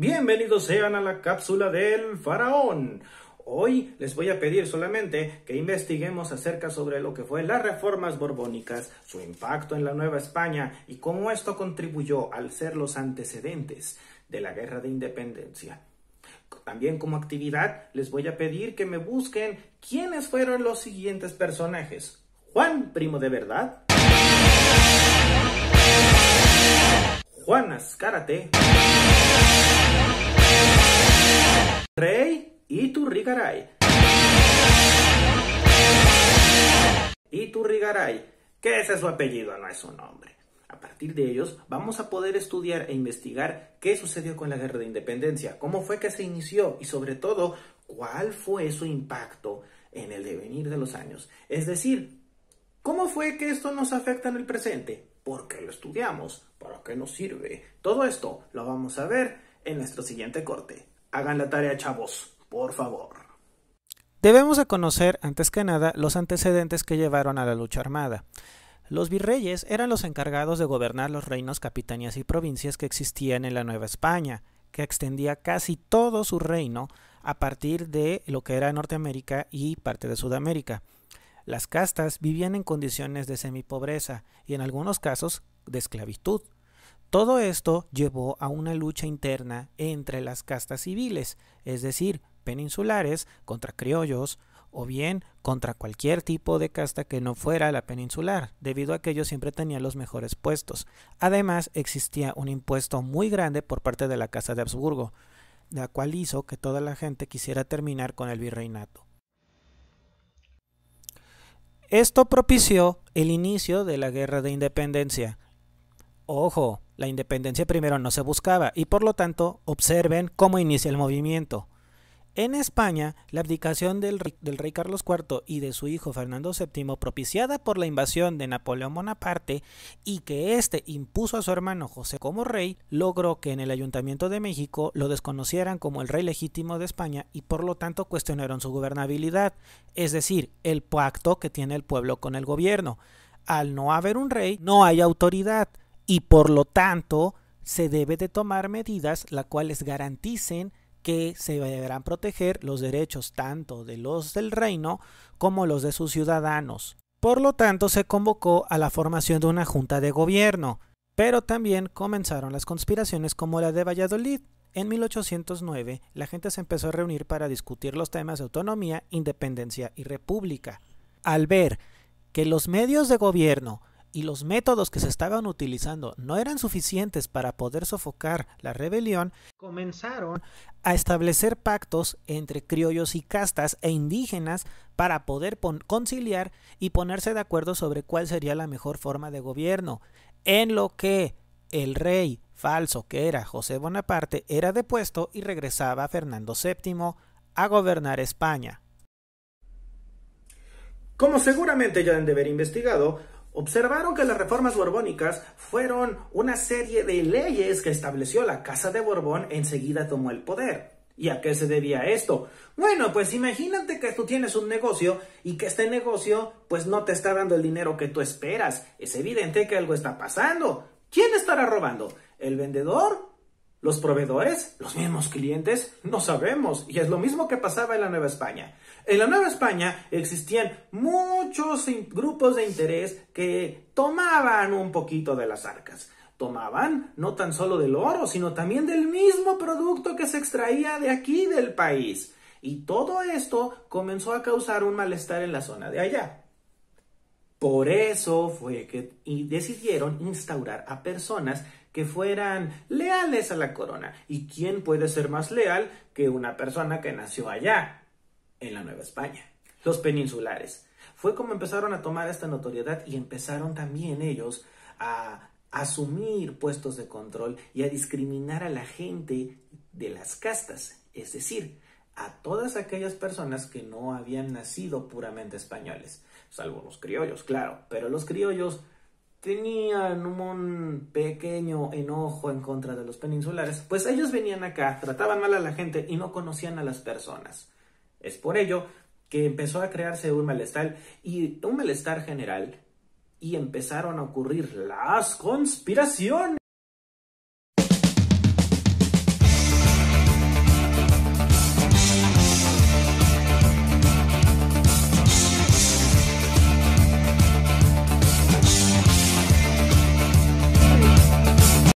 Bienvenidos sean a la cápsula del faraón. Hoy les voy a pedir solamente que investiguemos acerca sobre lo que fue las reformas borbónicas, su impacto en la Nueva España y cómo esto contribuyó al ser los antecedentes de la Guerra de Independencia. También como actividad les voy a pedir que me busquen quiénes fueron los siguientes personajes. Juan, primo de verdad. Juan Ascárate. Rey Iturrigaray. Iturrigaray, que ese es su apellido, no es su nombre. A partir de ellos vamos a poder estudiar e investigar qué sucedió con la guerra de independencia, cómo fue que se inició y sobre todo cuál fue su impacto en el devenir de los años. Es decir, ¿cómo fue que esto nos afecta en el presente? ¿Por qué lo estudiamos? ¿Para qué nos sirve? Todo esto lo vamos a ver en nuestro siguiente corte. Hagan la tarea, chavos, por favor. Debemos de conocer, antes que nada, los antecedentes que llevaron a la lucha armada. Los virreyes eran los encargados de gobernar los reinos, capitanías y provincias que existían en la Nueva España, que extendía casi todo su reino a partir de lo que era Norteamérica y parte de Sudamérica. Las castas vivían en condiciones de semipobreza y en algunos casos de esclavitud. Todo esto llevó a una lucha interna entre las castas civiles, es decir, peninsulares contra criollos, o bien contra cualquier tipo de casta que no fuera la peninsular, debido a que ellos siempre tenían los mejores puestos. Además, existía un impuesto muy grande por parte de la Casa de Habsburgo, la cual hizo que toda la gente quisiera terminar con el virreinato. Esto propició el inicio de la Guerra de Independencia. Ojo, la independencia primero no se buscaba y por lo tanto observen cómo inicia el movimiento. En España, la abdicación del, rey Carlos IV y de su hijo Fernando VII, propiciada por la invasión de Napoleón Bonaparte y que éste impuso a su hermano José como rey, logró que en el Ayuntamiento de México lo desconocieran como el rey legítimo de España y por lo tanto cuestionaron su gobernabilidad, es decir, el pacto que tiene el pueblo con el gobierno. Al no haber un rey, no hay autoridad y por lo tanto se debe de tomar medidas las cuales garanticen que se deberán proteger los derechos tanto de los del reino como los de sus ciudadanos. Por lo tanto, se convocó a la formación de una junta de gobierno, pero también comenzaron las conspiraciones como la de Valladolid. En 1809, la gente se empezó a reunir para discutir los temas de autonomía, independencia y república. Al ver que los medios de gobierno y los métodos que se estaban utilizando no eran suficientes para poder sofocar la rebelión, comenzaron a establecer pactos entre criollos y castas e indígenas para poder conciliar y ponerse de acuerdo sobre cuál sería la mejor forma de gobierno, en lo que el rey falso que era José Bonaparte era depuesto y regresaba Fernando VII a gobernar España. Como seguramente ya han de haber investigado, Observaron que las reformas borbónicas fueron una serie de leyes que estableció la Casa de Borbón enseguida tomó el poder. ¿Y a qué se debía esto? Bueno, pues imagínate que tú tienes un negocio y que este negocio pues no te está dando el dinero que tú esperas. Es evidente que algo está pasando. ¿Quién estará robando? ¿El vendedor los proveedores, los mismos clientes, no sabemos, y es lo mismo que pasaba en la Nueva España. En la Nueva España existían muchos grupos de interés que tomaban un poquito de las arcas. Tomaban no tan solo del oro, sino también del mismo producto que se extraía de aquí del país. Y todo esto comenzó a causar un malestar en la zona de allá. Por eso fue que decidieron instaurar a personas que fueran leales a la corona. ¿Y quién puede ser más leal que una persona que nació allá, en la Nueva España? Los peninsulares. Fue como empezaron a tomar esta notoriedad y empezaron también ellos a asumir puestos de control y a discriminar a la gente de las castas. Es decir, a todas aquellas personas que no habían nacido puramente españoles, salvo los criollos, claro, pero los criollos tenían un pequeño enojo en contra de los peninsulares, pues ellos venían acá, trataban mal a la gente y no conocían a las personas. Es por ello que empezó a crearse un malestar y un malestar general y empezaron a ocurrir las conspiraciones.